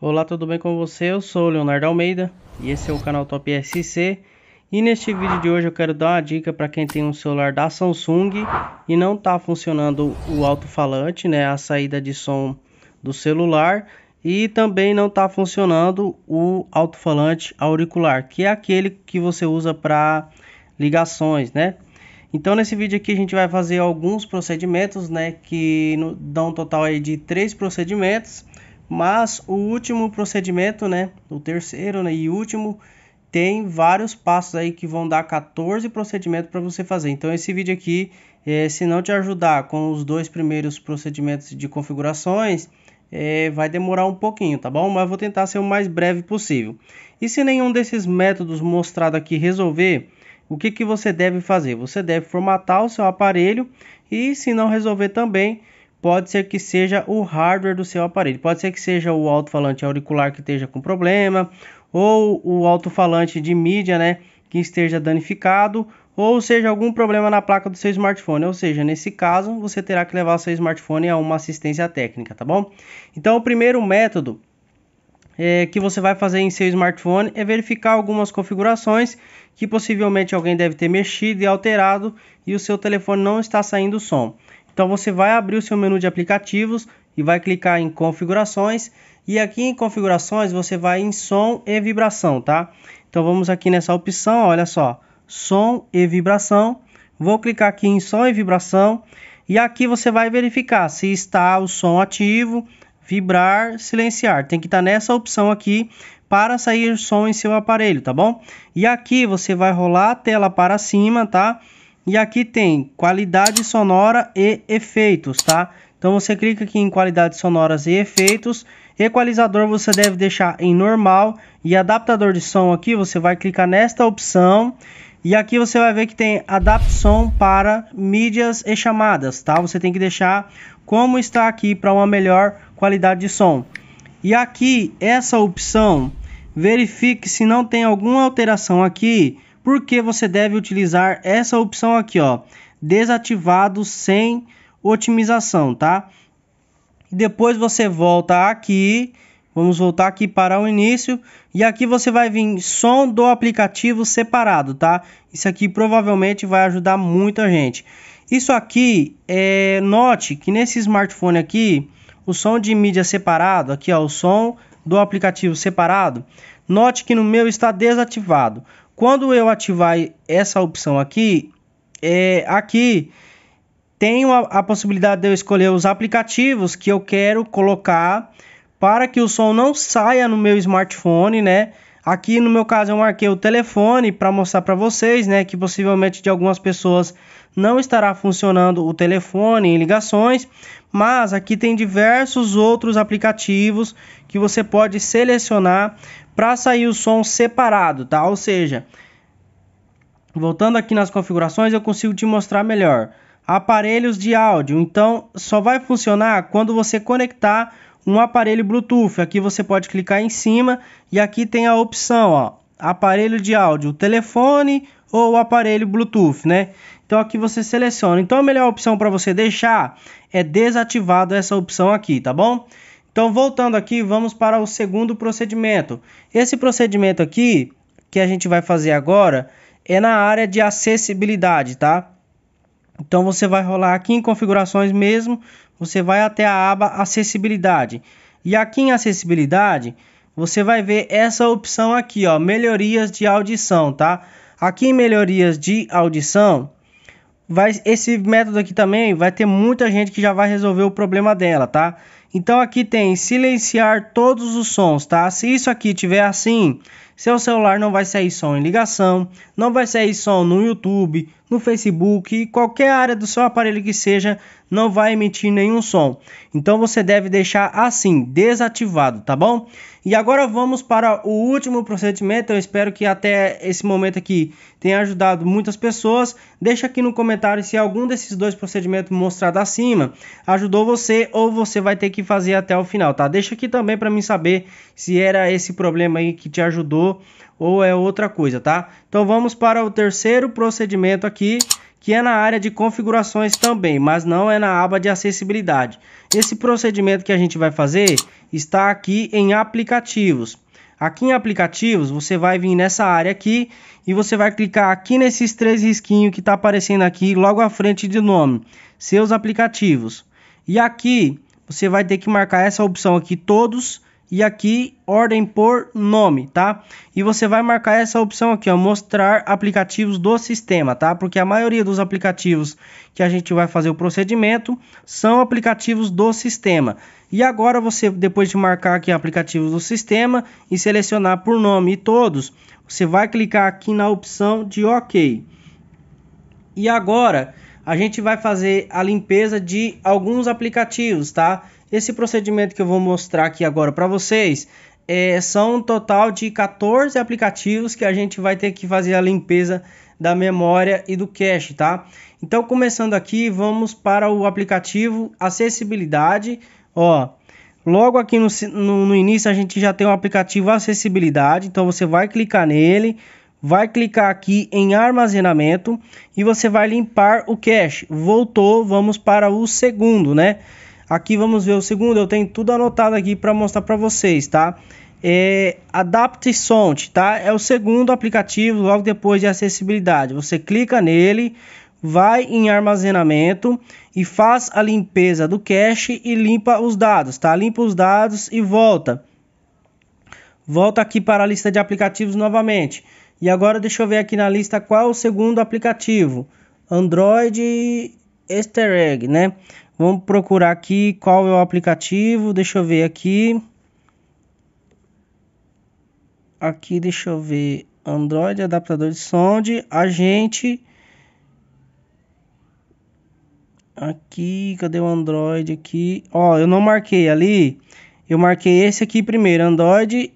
Olá, tudo bem com você? Eu sou o Leonardo Almeida e esse é o canal Top SC. E neste vídeo de hoje eu quero dar uma dica para quem tem um celular da Samsung e não está funcionando o alto-falante, né, a saída de som do celular. E também não está funcionando o alto-falante auricular, que é aquele que você usa para ligações, né? Então nesse vídeo aqui a gente vai fazer alguns procedimentos, né, que dão um total aí de três procedimentos, mas o último procedimento, né, o terceiro né, e último, tem vários passos aí que vão dar 14 procedimentos para você fazer. Então esse vídeo aqui, é, se não te ajudar com os dois primeiros procedimentos de configurações, é, vai demorar um pouquinho, tá bom? Mas vou tentar ser o mais breve possível. E se nenhum desses métodos mostrado aqui resolver, o que, que você deve fazer? Você deve formatar o seu aparelho e se não resolver também, pode ser que seja o hardware do seu aparelho. Pode ser que seja o alto-falante auricular que esteja com problema, ou o alto-falante de mídia, né, que esteja danificado, ou seja algum problema na placa do seu smartphone. Ou seja, nesse caso, você terá que levar o seu smartphone a uma assistência técnica, tá bom? Então, o primeiro método é, que você vai fazer em seu smartphone é verificar algumas configurações que possivelmente alguém deve ter mexido e alterado e o seu telefone não está saindo som. Então você vai abrir o seu menu de aplicativos e vai clicar em configurações e aqui em configurações você vai em som e vibração, tá? Então vamos aqui nessa opção, olha só som e vibração. Vou clicar aqui em som e vibração e aqui você vai verificar se está o som ativo, vibrar, silenciar. Tem que estar tá nessa opção aqui para sair som em seu aparelho, tá bom? E aqui você vai rolar a tela para cima, tá? E aqui tem qualidade sonora e efeitos, tá? Então você clica aqui em Qualidades sonoras e efeitos. Equalizador você deve deixar em normal. E adaptador de som aqui você vai clicar nesta opção e aqui você vai ver que tem adaptação para mídias e chamadas, tá? Você tem que deixar como está aqui para uma melhor qualidade de som. E aqui, essa opção, verifique se não tem alguma alteração aqui, porque você deve utilizar essa opção aqui, ó, desativado sem otimização, tá? E depois você volta aqui Vamos voltar aqui para o início e aqui você vai vir som do aplicativo separado, tá? Isso aqui provavelmente vai ajudar muita gente. Isso aqui, é, note que nesse smartphone aqui, o som de mídia separado, aqui ó, o som do aplicativo separado, note que no meu está desativado. Quando eu ativar essa opção aqui, é, aqui tem a, a possibilidade de eu escolher os aplicativos que eu quero colocar para que o som não saia no meu smartphone, né? Aqui no meu caso eu marquei o telefone para mostrar para vocês, né, que possivelmente de algumas pessoas não estará funcionando o telefone em ligações, mas aqui tem diversos outros aplicativos que você pode selecionar para sair o som separado, tá? Ou seja, voltando aqui nas configurações, eu consigo te mostrar melhor. Aparelhos de áudio, então só vai funcionar quando você conectar um aparelho Bluetooth. Aqui você pode clicar em cima e aqui tem a opção, ó, aparelho de áudio, telefone ou aparelho Bluetooth, né? Então aqui você seleciona. Então a melhor opção para você deixar é desativado essa opção aqui, tá bom? Então voltando aqui, vamos para o segundo procedimento. Esse procedimento aqui que a gente vai fazer agora é na área de acessibilidade, tá? Então você vai rolar aqui em configurações mesmo, você vai até a aba acessibilidade. E aqui em acessibilidade, você vai ver essa opção aqui, ó, melhorias de audição, tá? Aqui em melhorias de audição, vai esse método aqui também vai ter muita gente que já vai resolver o problema dela, tá? Então aqui tem silenciar todos os sons, tá? Se isso aqui tiver assim, seu celular não vai sair som em ligação, não vai sair som no YouTube, no Facebook, qualquer área do seu aparelho que seja, não vai emitir nenhum som. Então você deve deixar assim, desativado, tá bom? E agora vamos para o último procedimento. Eu espero que até esse momento aqui tenha ajudado muitas pessoas. Deixa aqui no comentário se algum desses dois procedimentos mostrados acima ajudou você ou você vai ter que fazer até o final, tá? Deixa aqui também para mim saber se era esse problema aí que te ajudou ou é outra coisa, tá? Então vamos para o terceiro procedimento aqui, que é na área de configurações também, mas não é na aba de acessibilidade. Esse procedimento que a gente vai fazer está aqui em aplicativos. Aqui em aplicativos, você vai vir nessa área aqui e você vai clicar aqui nesses três risquinhos que está aparecendo aqui logo à frente de nome, seus aplicativos. E aqui você vai ter que marcar essa opção aqui, todos, e aqui ordem por nome, tá? E você vai marcar essa opção aqui, ó, mostrar aplicativos do sistema, tá? Porque a maioria dos aplicativos que a gente vai fazer o procedimento são aplicativos do sistema. E agora você, depois de marcar aqui aplicativos do sistema e selecionar por nome e todos, você vai clicar aqui na opção de OK. E agora a gente vai fazer a limpeza de alguns aplicativos, tá? Esse procedimento que eu vou mostrar aqui agora para vocês é, são um total de 14 aplicativos que a gente vai ter que fazer a limpeza da memória e do cache, tá? Então, começando aqui, vamos para o aplicativo Acessibilidade, ó. Logo aqui no, no, no início a gente já tem o um aplicativo Acessibilidade, então você vai clicar nele, vai clicar aqui em armazenamento e você vai limpar o cache. Voltou, vamos para o segundo, né? Aqui vamos ver o segundo, eu tenho tudo anotado aqui para mostrar para vocês, tá? É Adapt tá? É o segundo aplicativo logo depois de acessibilidade. Você clica nele, vai em armazenamento e faz a limpeza do cache e limpa os dados, tá? Limpa os dados e volta. Volta aqui para a lista de aplicativos novamente. E agora deixa eu ver aqui na lista qual é o segundo aplicativo. Android Easter Egg, né? Vamos procurar aqui qual é o aplicativo. Deixa eu ver aqui. Aqui, deixa eu ver. Android, adaptador de sonde. A gente... Aqui, cadê o Android aqui? Ó, eu não marquei ali. Eu marquei esse aqui primeiro, Android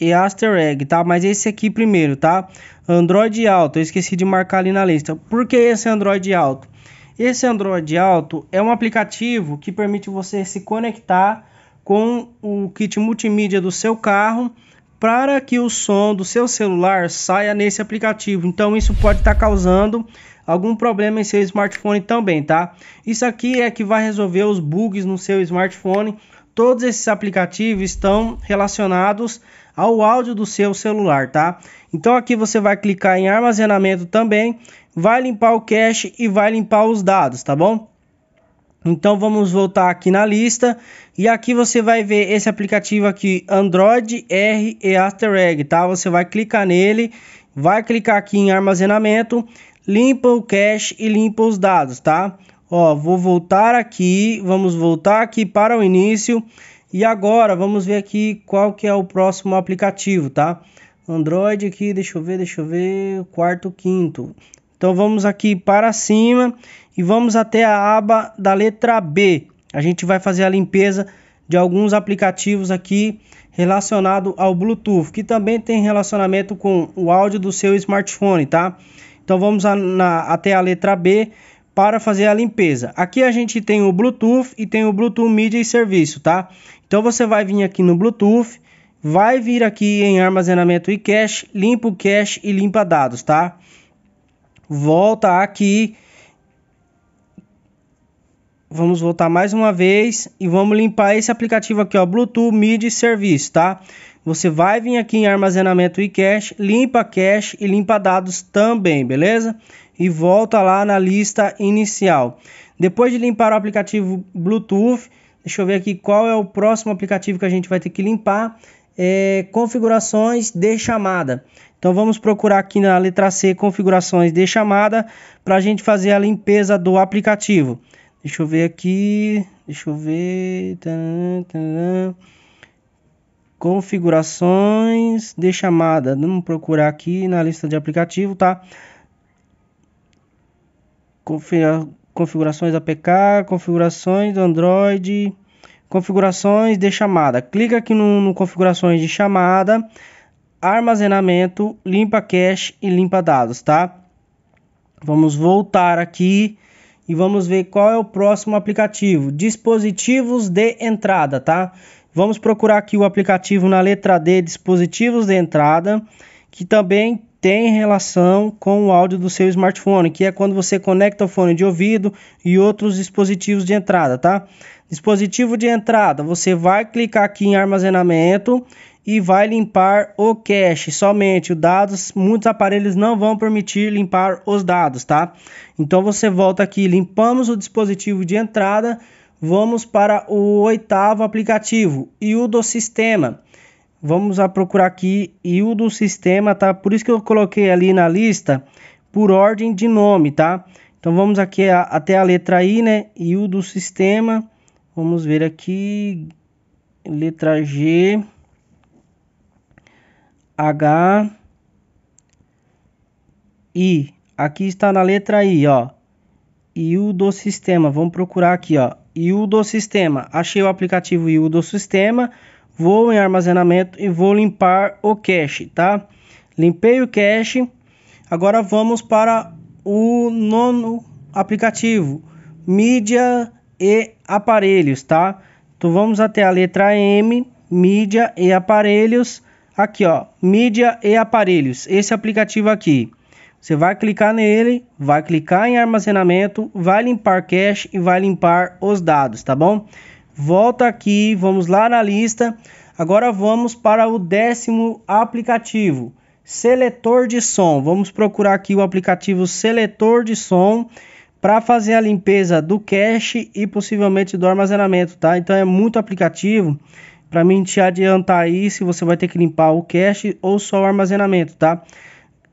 e Aster Egg, tá? Mas esse aqui primeiro, tá? Android alto, eu esqueci de marcar ali na lista. Por que esse Android alto? Esse Android Auto é um aplicativo que permite você se conectar com o kit multimídia do seu carro para que o som do seu celular saia nesse aplicativo. Então isso pode estar tá causando algum problema em seu smartphone também, tá? Isso aqui é que vai resolver os bugs no seu smartphone. Todos esses aplicativos estão relacionados ao áudio do seu celular, tá? Então aqui você vai clicar em armazenamento também, vai limpar o cache e vai limpar os dados, tá bom? Então vamos voltar aqui na lista e aqui você vai ver esse aplicativo aqui Android R e egg, tá? Você vai clicar nele, vai clicar aqui em armazenamento, limpa o cache e limpa os dados, tá? Ó, vou voltar aqui, vamos voltar aqui para o início e agora vamos ver aqui qual que é o próximo aplicativo, tá? Android aqui, deixa eu ver, deixa eu ver, quarto, quinto. Então vamos aqui para cima e vamos até a aba da letra B. A gente vai fazer a limpeza de alguns aplicativos aqui relacionado ao Bluetooth, que também tem relacionamento com o áudio do seu smartphone, tá? Então vamos a, na, até a letra B para fazer a limpeza. Aqui a gente tem o Bluetooth e tem o Bluetooth Media e Serviço, tá? Então você vai vir aqui no Bluetooth, vai vir aqui em armazenamento e cache, limpa o cache e limpa dados, tá? volta aqui. Vamos voltar mais uma vez e vamos limpar esse aplicativo aqui, ó, Bluetooth MIDI Service, tá? Você vai vir aqui em armazenamento e cache, limpa cache e limpa dados também, beleza? E volta lá na lista inicial. Depois de limpar o aplicativo Bluetooth, deixa eu ver aqui qual é o próximo aplicativo que a gente vai ter que limpar é, configurações de chamada. Então vamos procurar aqui na letra C configurações de chamada para a gente fazer a limpeza do aplicativo. Deixa eu ver aqui, deixa eu ver, configurações de chamada. Vamos procurar aqui na lista de aplicativo, tá? configurações APK, configurações do Android configurações de chamada. Clica aqui no, no configurações de chamada, armazenamento, limpa cache e limpa dados, tá? Vamos voltar aqui e vamos ver qual é o próximo aplicativo. Dispositivos de entrada, tá? Vamos procurar aqui o aplicativo na letra D, dispositivos de entrada, que também tem relação com o áudio do seu smartphone, que é quando você conecta o fone de ouvido e outros dispositivos de entrada, tá? Dispositivo de entrada, você vai clicar aqui em armazenamento e vai limpar o cache somente. Os dados, muitos aparelhos não vão permitir limpar os dados, tá? Então você volta aqui, limpamos o dispositivo de entrada, vamos para o oitavo aplicativo e o do sistema. Vamos a procurar aqui o do sistema, tá? Por isso que eu coloquei ali na lista por ordem de nome, tá? Então vamos aqui a, até a letra I, né? o do sistema. Vamos ver aqui letra G H I. Aqui está na letra I, ó. IU do sistema. Vamos procurar aqui, ó. IU do sistema. Achei o aplicativo IU do sistema vou em armazenamento e vou limpar o cache, tá? Limpei o cache. Agora vamos para o nono aplicativo, mídia e aparelhos, tá? Então vamos até a letra M, mídia e aparelhos. Aqui, ó, mídia e aparelhos. Esse aplicativo aqui. Você vai clicar nele, vai clicar em armazenamento, vai limpar cache e vai limpar os dados, tá bom? Volta aqui, vamos lá na lista. Agora vamos para o décimo aplicativo, seletor de som. Vamos procurar aqui o aplicativo seletor de som para fazer a limpeza do cache e possivelmente do armazenamento, tá? Então é muito aplicativo. Para mim te adiantar aí se você vai ter que limpar o cache ou só o armazenamento, tá?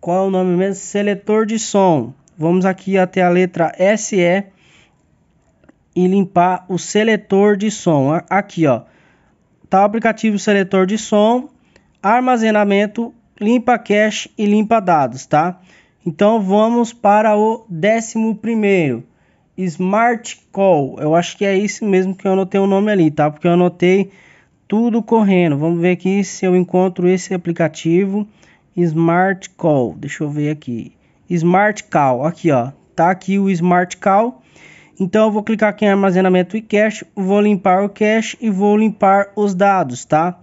Qual é o nome mesmo? Seletor de som. Vamos aqui até a letra SE e limpar o seletor de som. Aqui, ó. Tá o aplicativo seletor de som, armazenamento, limpa cache e limpa dados, tá? Então vamos para o décimo primeiro, Smart Call. Eu acho que é isso mesmo que eu anotei o nome ali, tá? Porque eu anotei tudo correndo. Vamos ver aqui se eu encontro esse aplicativo Smart Call. Deixa eu ver aqui. Smart Call, aqui ó. Tá aqui o Smart Call. Então eu vou clicar aqui em armazenamento e cache, vou limpar o cache e vou limpar os dados, tá?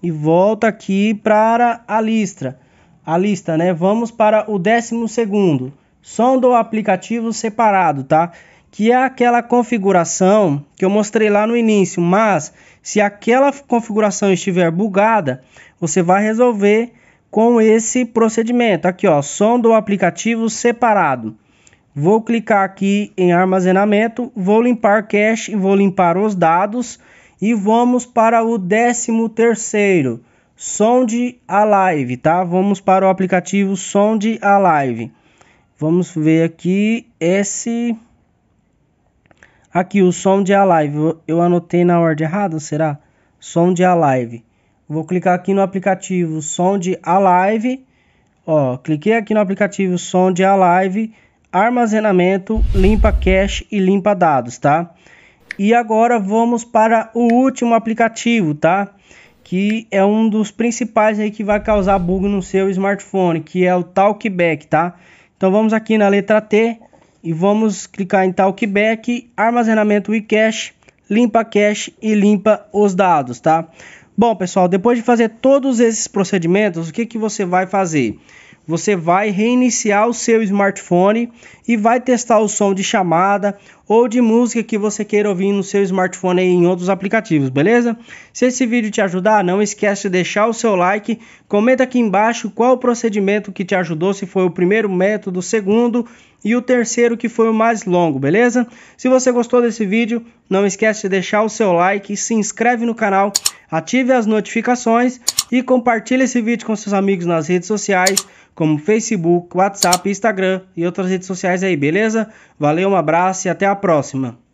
E volta aqui para a lista. A lista, né? Vamos para o décimo segundo. Som do aplicativo separado, tá? Que é aquela configuração que eu mostrei lá no início, mas se aquela configuração estiver bugada, você vai resolver com esse procedimento. Aqui, ó, som do aplicativo separado. Vou clicar aqui em armazenamento, vou limpar cache, vou limpar os dados e vamos para o 13 terceiro, Sonde a Live, tá? Vamos para o aplicativo Sonde a Live. Vamos ver aqui esse aqui o Sonde a Live. Eu anotei na ordem errada, será? Sonde a Live. Vou clicar aqui no aplicativo Sonde a Live. Ó, cliquei aqui no aplicativo Sonde a Live armazenamento, limpa cache e limpa dados, tá? E agora vamos para o último aplicativo, tá? Que é um dos principais aí que vai causar bug no seu smartphone, que é o Talkback, tá? Então vamos aqui na letra T e vamos clicar em Talkback, armazenamento e cache, limpa cache e limpa os dados, tá? Bom, pessoal, depois de fazer todos esses procedimentos, o que que você vai fazer? você vai reiniciar o seu smartphone e vai testar o som de chamada ou de música que você queira ouvir no seu smartphone e em outros aplicativos, beleza? Se esse vídeo te ajudar, não esquece de deixar o seu like, comenta aqui embaixo qual o procedimento que te ajudou, se foi o primeiro método, o segundo e o terceiro que foi o mais longo, beleza? Se você gostou desse vídeo, não esquece de deixar o seu like, se inscreve no canal, ative as notificações e compartilhe esse vídeo com seus amigos nas redes sociais, como Facebook, WhatsApp, Instagram e outras redes sociais aí, beleza? Valeu, um abraço e até a próxima!